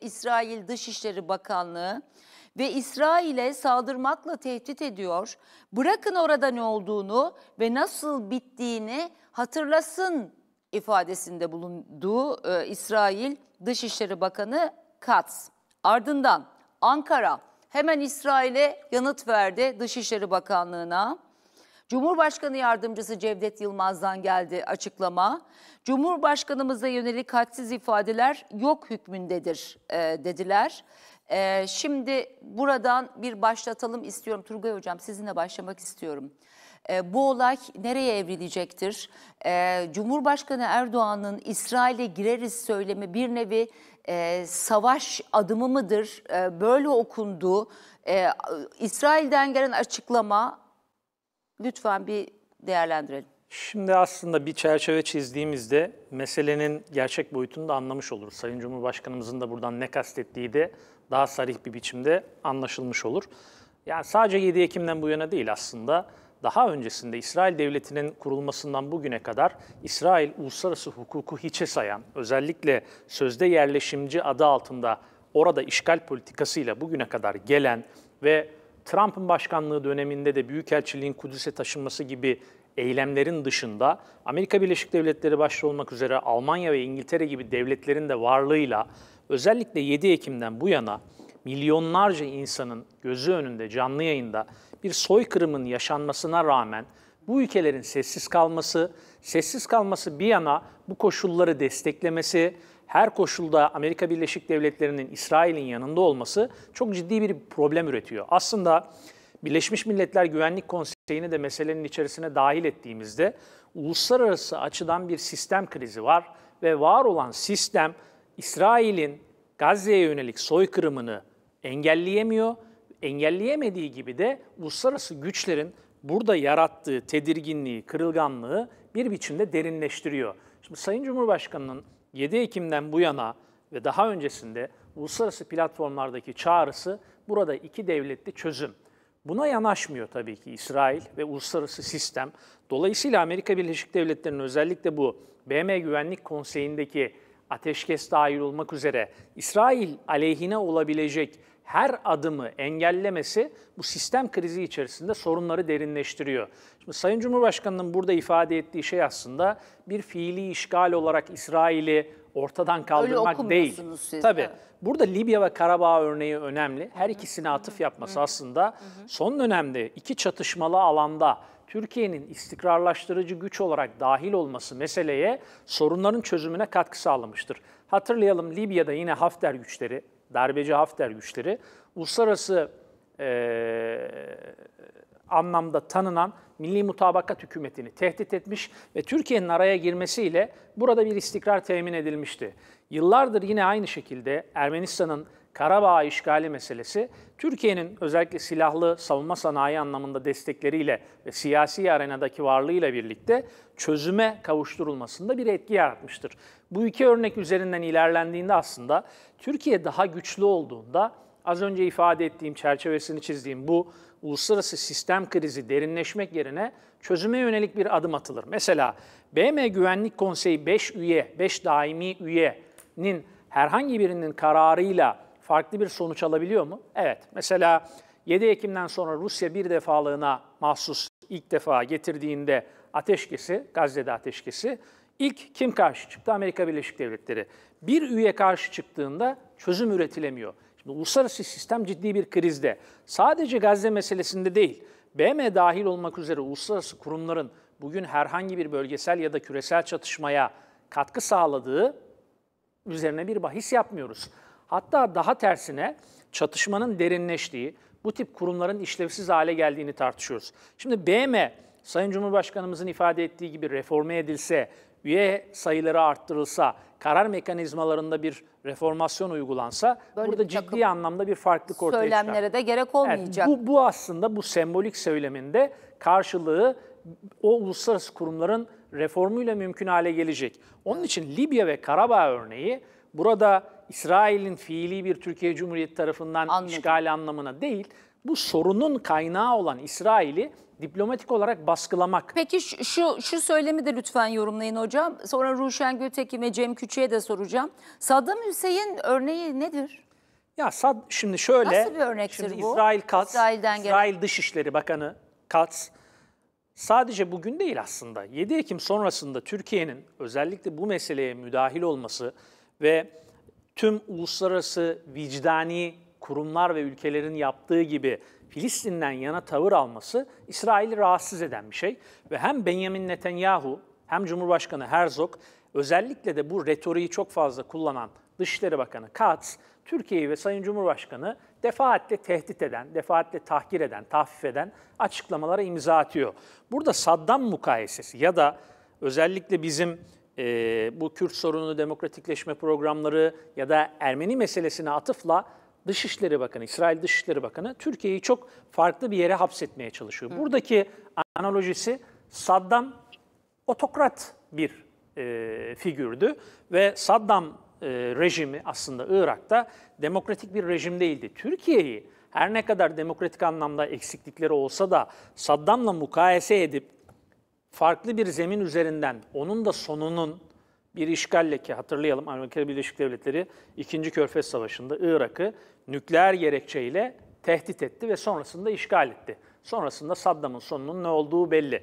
İsrail Dışişleri Bakanlığı ve İsrail'e saldırmakla tehdit ediyor. Bırakın orada ne olduğunu ve nasıl bittiğini hatırlasın ifadesinde bulunduğu e, İsrail Dışişleri Bakanı Katz. Ardından Ankara hemen İsrail'e yanıt verdi Dışişleri Bakanlığı'na. Cumhurbaşkanı Yardımcısı Cevdet Yılmaz'dan geldi açıklama. Cumhurbaşkanımıza yönelik hadsiz ifadeler yok hükmündedir e, dediler. E, şimdi buradan bir başlatalım istiyorum. Turgay Hocam sizinle başlamak istiyorum. E, bu olay nereye evrilecektir? E, Cumhurbaşkanı Erdoğan'ın İsrail'e gireriz söylemi bir nevi e, savaş adımı mıdır? E, böyle okundu. E, İsrail'den gelen açıklama Lütfen bir değerlendirelim. Şimdi aslında bir çerçeve çizdiğimizde meselenin gerçek boyutunu da anlamış oluruz. Sayın Cumhurbaşkanımızın da buradan ne kastettiği de daha sarih bir biçimde anlaşılmış olur. Yani sadece 7 Ekim'den bu yana değil aslında daha öncesinde İsrail Devleti'nin kurulmasından bugüne kadar İsrail uluslararası hukuku hiçe sayan, özellikle sözde yerleşimci adı altında orada işgal politikasıyla bugüne kadar gelen ve Trump'ın başkanlığı döneminde de Büyükelçiliğin Kudüs'e taşınması gibi eylemlerin dışında Amerika Birleşik Devletleri başta olmak üzere Almanya ve İngiltere gibi devletlerin de varlığıyla özellikle 7 Ekim'den bu yana milyonlarca insanın gözü önünde canlı yayında bir soykırımın yaşanmasına rağmen bu ülkelerin sessiz kalması, sessiz kalması bir yana bu koşulları desteklemesi, her koşulda Amerika Birleşik Devletleri'nin İsrail'in yanında olması çok ciddi bir problem üretiyor. Aslında Birleşmiş Milletler Güvenlik Konseyi'ni de meselenin içerisine dahil ettiğimizde uluslararası açıdan bir sistem krizi var ve var olan sistem İsrail'in Gazze'ye yönelik soykırımını engelleyemiyor. Engelleyemediği gibi de uluslararası güçlerin burada yarattığı tedirginliği, kırılganlığı bir biçimde derinleştiriyor. Şimdi Sayın Cumhurbaşkanı'nın 7 Ekim'den bu yana ve daha öncesinde uluslararası platformlardaki çağrısı burada iki devletli çözüm. Buna yanaşmıyor tabii ki İsrail ve uluslararası sistem. Dolayısıyla Amerika Birleşik Devletleri'nin özellikle bu BM Güvenlik Konseyi'ndeki ateşkes dahil olmak üzere İsrail aleyhine olabilecek her adımı engellemesi bu sistem krizi içerisinde sorunları derinleştiriyor. Şimdi Sayın Cumhurbaşkanı'nın burada ifade ettiği şey aslında bir fiili işgal olarak İsrail'i ortadan kaldırmak değil. Siz, Tabii. Evet. Burada Libya ve Karabağ örneği önemli. Her ikisine atıf yapması aslında son dönemde iki çatışmalı alanda Türkiye'nin istikrarlaştırıcı güç olarak dahil olması meseleye sorunların çözümüne katkı sağlamıştır. Hatırlayalım Libya'da yine Hafter güçleri darbeci Hafter güçleri uluslararası e, anlamda tanınan Milli Mutabakat Hükümeti'ni tehdit etmiş ve Türkiye'nin araya girmesiyle burada bir istikrar temin edilmişti. Yıllardır yine aynı şekilde Ermenistan'ın Karabağ işgali meselesi Türkiye'nin özellikle silahlı savunma sanayi anlamında destekleriyle ve siyasi arenadaki varlığıyla birlikte çözüme kavuşturulmasında bir etki yaratmıştır. Bu iki örnek üzerinden ilerlendiğinde aslında Türkiye daha güçlü olduğunda az önce ifade ettiğim çerçevesini çizdiğim bu uluslararası sistem krizi derinleşmek yerine çözüme yönelik bir adım atılır. Mesela BM Güvenlik Konseyi 5 üye, 5 daimi üyenin herhangi birinin kararıyla farklı bir sonuç alabiliyor mu? Evet. Mesela 7 Ekim'den sonra Rusya bir defalığına mahsus ilk defa getirdiğinde ateşkesi, Gazze'de ateşkesi, ilk kim karşı çıktı? Amerika Birleşik Devletleri. Bir üye karşı çıktığında çözüm üretilemiyor. Şimdi uluslararası sistem ciddi bir krizde. Sadece Gazze meselesinde değil, BM dahil olmak üzere uluslararası kurumların bugün herhangi bir bölgesel ya da küresel çatışmaya katkı sağladığı üzerine bir bahis yapmıyoruz. Hatta daha tersine çatışmanın derinleştiği, bu tip kurumların işlevsiz hale geldiğini tartışıyoruz. Şimdi BM, Sayın Cumhurbaşkanımızın ifade ettiği gibi reforme edilse, üye sayıları arttırılsa, karar mekanizmalarında bir reformasyon uygulansa Böyle burada ciddi anlamda bir farklılık ortaya söylemlere çıkar. Söylemlere de gerek olmayacak. Evet, bu, bu aslında bu sembolik söyleminde karşılığı o uluslararası kurumların reformuyla mümkün hale gelecek. Onun için Libya ve Karabağ örneği burada İsrail'in fiili bir Türkiye Cumhuriyeti tarafından Anladım. işgal anlamına değil, bu sorunun kaynağı olan İsrail'i diplomatik olarak baskılamak. Peki şu şu söylemi de lütfen yorumlayın hocam. Sonra Ruşen Gültekin ve Cem Küçü'ye de soracağım. Saddam Hüseyin örneği nedir? Ya Sad şimdi şöyle Nasıl bir örnektir bu? İsrail Katz, İsrail'den İsrail Dışişleri Bakanı Katz sadece bugün değil aslında. 7 Ekim sonrasında Türkiye'nin özellikle bu meseleye müdahil olması ve tüm uluslararası vicdani kurumlar ve ülkelerin yaptığı gibi Filistin'den yana tavır alması İsrail'i rahatsız eden bir şey. Ve hem Benjamin Netanyahu hem Cumhurbaşkanı Herzog özellikle de bu retoriği çok fazla kullanan Dışişleri Bakanı Katz, Türkiye'yi ve Sayın Cumhurbaşkanı defaatle tehdit eden, defaatle tahkir eden, tahfif eden açıklamalara imza atıyor. Burada Saddam mukayesesi ya da özellikle bizim e, bu Kürt sorunu, demokratikleşme programları ya da Ermeni meselesine atıfla Dışişleri Bakanı, İsrail Dışişleri Bakanı Türkiye'yi çok farklı bir yere hapsetmeye çalışıyor. Hı. Buradaki analojisi Saddam otokrat bir e, figürdü ve Saddam e, rejimi aslında Irak'ta demokratik bir rejim değildi. Türkiye'yi her ne kadar demokratik anlamda eksiklikleri olsa da Saddam'la mukayese edip farklı bir zemin üzerinden onun da sonunun bir işgalle ki hatırlayalım Amerika Birleşik Devletleri 2. Körfez Savaşı'nda Irak'ı nükleer gerekçeyle tehdit etti ve sonrasında işgal etti. Sonrasında Saddam'ın sonunun ne olduğu belli.